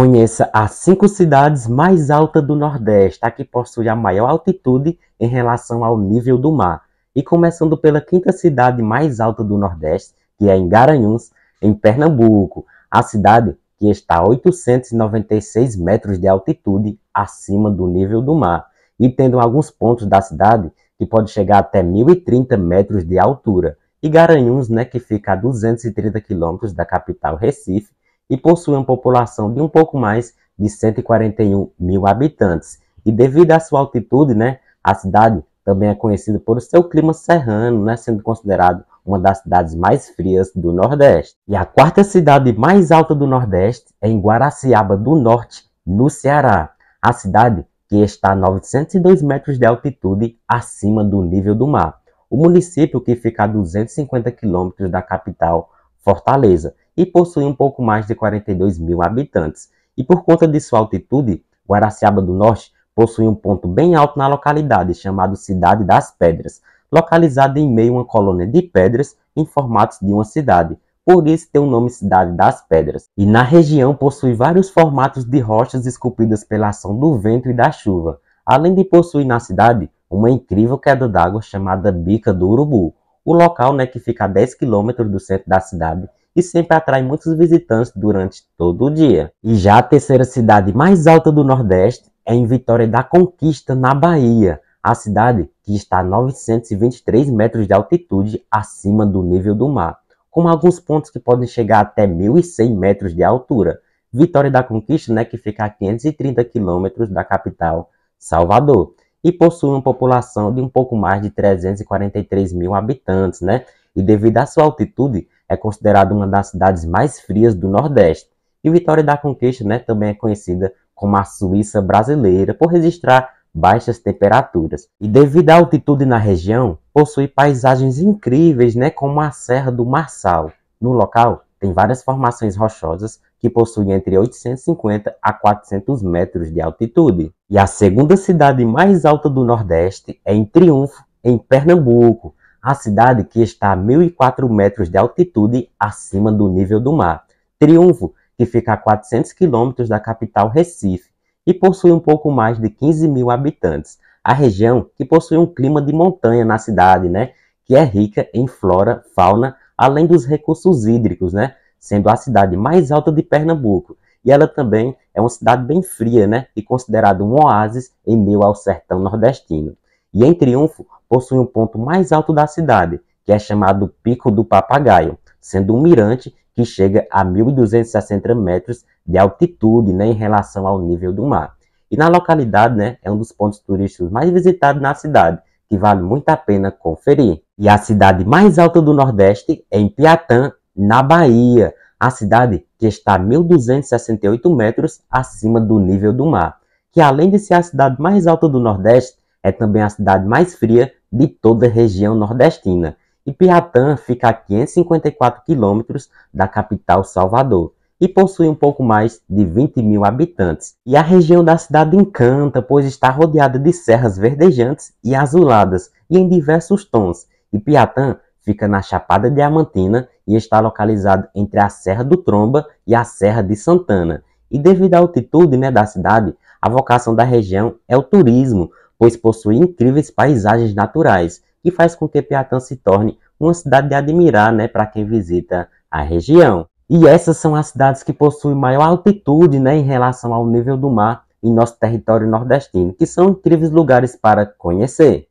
Conheça as cinco cidades mais altas do Nordeste, a que possui a maior altitude em relação ao nível do mar. E começando pela quinta cidade mais alta do Nordeste, que é em Garanhuns, em Pernambuco. A cidade que está a 896 metros de altitude acima do nível do mar. E tendo alguns pontos da cidade que pode chegar até 1.030 metros de altura. E Garanhuns, né, que fica a 230 quilômetros da capital Recife, e possui uma população de um pouco mais de 141 mil habitantes. E devido à sua altitude, né, a cidade também é conhecida por seu clima serrano, né, sendo considerado uma das cidades mais frias do Nordeste. E a quarta cidade mais alta do Nordeste é em Guaraciaba do Norte, no Ceará. A cidade que está a 902 metros de altitude acima do nível do mar. O município que fica a 250 quilômetros da capital, Fortaleza, e possui um pouco mais de 42 mil habitantes. E por conta de sua altitude, Guaraciaba do Norte possui um ponto bem alto na localidade, chamado Cidade das Pedras, localizado em meio a uma colônia de pedras em formatos de uma cidade, por isso tem o nome Cidade das Pedras. E na região possui vários formatos de rochas esculpidas pela ação do vento e da chuva, além de possuir na cidade uma incrível queda d'água chamada Bica do Urubu, o local né, que fica a 10 quilômetros do centro da cidade e sempre atrai muitos visitantes durante todo o dia. E já a terceira cidade mais alta do Nordeste é em Vitória da Conquista, na Bahia, a cidade que está a 923 metros de altitude acima do nível do mar, com alguns pontos que podem chegar até 1.100 metros de altura. Vitória da Conquista, né, que fica a 530 quilômetros da capital, Salvador, e possui uma população de um pouco mais de 343 mil habitantes, né? E devido à sua altitude, é considerada uma das cidades mais frias do Nordeste. E Vitória da Conquista né, também é conhecida como a Suíça brasileira por registrar baixas temperaturas. E devido à altitude na região, possui paisagens incríveis, né, como a Serra do Marçal. No local, tem várias formações rochosas que possuem entre 850 a 400 metros de altitude. E a segunda cidade mais alta do Nordeste é em Triunfo, em Pernambuco, a cidade que está a 1.004 metros de altitude acima do nível do mar. Triunfo, que fica a 400 quilômetros da capital Recife e possui um pouco mais de 15 mil habitantes. A região, que possui um clima de montanha na cidade, né, que é rica em flora, fauna, além dos recursos hídricos, né, sendo a cidade mais alta de Pernambuco. E ela também é uma cidade bem fria, né, e considerada um oásis em meio ao sertão nordestino e em Triunfo possui um ponto mais alto da cidade, que é chamado Pico do Papagaio, sendo um mirante que chega a 1.260 metros de altitude né, em relação ao nível do mar. E na localidade né, é um dos pontos turísticos mais visitados na cidade, que vale muito a pena conferir. E a cidade mais alta do Nordeste é em Piatã, na Bahia, a cidade que está a 1.268 metros acima do nível do mar, que além de ser a cidade mais alta do Nordeste, é também a cidade mais fria de toda a região nordestina, e Piratã fica a 554 quilômetros da capital Salvador e possui um pouco mais de 20 mil habitantes. E a região da cidade encanta, pois está rodeada de serras verdejantes e azuladas, e em diversos tons. E Piatã fica na Chapada Diamantina e está localizado entre a Serra do Tromba e a Serra de Santana. E devido à altitude né, da cidade, a vocação da região é o turismo, pois possui incríveis paisagens naturais, que faz com que Piatã se torne uma cidade de admirar né, para quem visita a região. E essas são as cidades que possuem maior altitude né, em relação ao nível do mar em nosso território nordestino, que são incríveis lugares para conhecer.